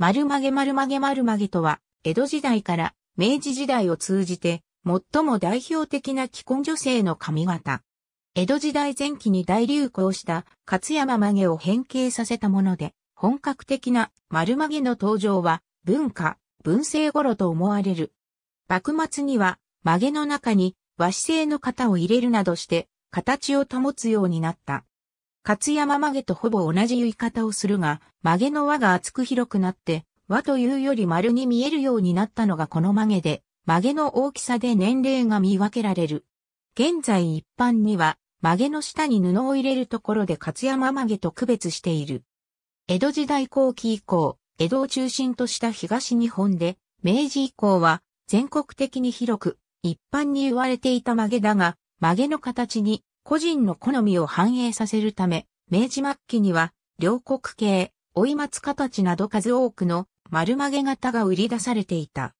丸曲げ丸曲げ丸曲げとは、江戸時代から明治時代を通じて、最も代表的な既婚女性の髪型。江戸時代前期に大流行した勝山曲げを変形させたもので、本格的な丸曲げの登場は、文化、文政頃と思われる。幕末には、曲げの中に和紙製の型を入れるなどして、形を保つようになった。勝山曲げとほぼ同じ言い方をするが、曲げの輪が厚く広くなって、輪というより丸に見えるようになったのがこの曲げで、曲げの大きさで年齢が見分けられる。現在一般には、曲げの下に布を入れるところで勝山曲げと区別している。江戸時代後期以降、江戸を中心とした東日本で、明治以降は全国的に広く、一般に言われていた曲げだが、曲げの形に個人の好みを反映させるため、明治末期には、両国系、追松形など数多くの丸曲げ型が売り出されていた。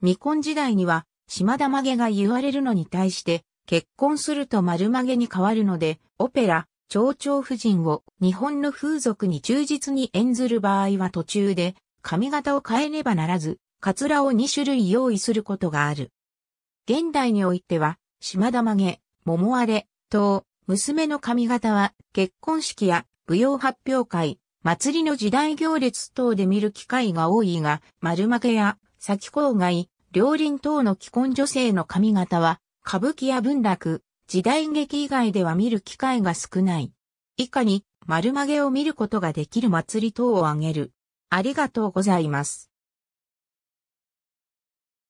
未婚時代には、島田曲げが言われるのに対して、結婚すると丸曲げに変わるので、オペラ、蝶々夫人を日本の風俗に忠実に演ずる場合は途中で、髪型を変えねばならず、カツラを2種類用意することがある。現代においては、島田曲げ、桃荒れ、と、娘の髪型は結婚式や舞踊発表会、祭りの時代行列等で見る機会が多いが、丸負けや先郊外、両輪等の既婚女性の髪型は、歌舞伎や文楽、時代劇以外では見る機会が少ない。以下に丸曲げを見ることができる祭り等を挙げる。ありがとうございます。